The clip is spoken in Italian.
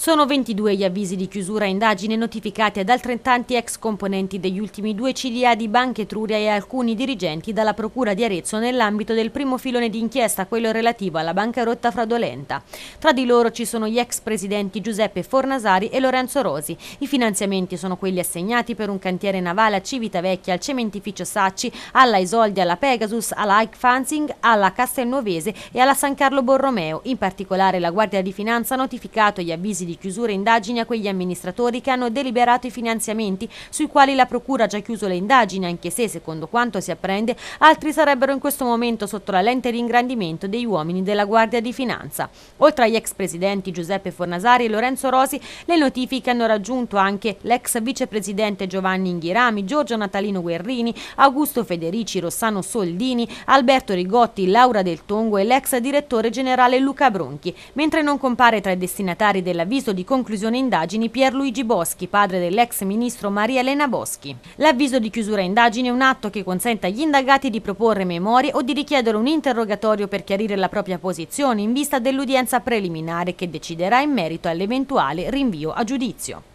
Sono 22 gli avvisi di chiusura e indagine notificati ad altrettanti ex componenti degli ultimi due CDA di Banca Etruria e alcuni dirigenti dalla Procura di Arezzo nell'ambito del primo filone di inchiesta, quello relativo alla bancarotta fraudolenta. Tra di loro ci sono gli ex presidenti Giuseppe Fornasari e Lorenzo Rosi. I finanziamenti sono quelli assegnati per un cantiere navale a Civitavecchia, al cementificio Sacci, alla Isoldi, alla Pegasus, alla Ike Fanzing, alla Castelnuovese e alla San Carlo Borromeo. In particolare la Guardia di Finanza ha notificato gli avvisi di chiusura indagini a quegli amministratori che hanno deliberato i finanziamenti sui quali la Procura ha già chiuso le indagini, anche se, secondo quanto si apprende, altri sarebbero in questo momento sotto la lente di ingrandimento degli uomini della Guardia di Finanza. Oltre agli ex presidenti Giuseppe Fornasari e Lorenzo Rosi, le notifiche hanno raggiunto anche l'ex vicepresidente Giovanni Inghirami, Giorgio Natalino Guerrini, Augusto Federici, Rossano Soldini, Alberto Rigotti, Laura Del Tongo e l'ex direttore generale Luca Bronchi, mentre non compare tra i destinatari della vita l'avviso di conclusione indagini Pierluigi Boschi, padre dell'ex ministro Maria Elena Boschi. L'avviso di chiusura indagini è un atto che consente agli indagati di proporre memorie o di richiedere un interrogatorio per chiarire la propria posizione in vista dell'udienza preliminare che deciderà in merito all'eventuale rinvio a giudizio.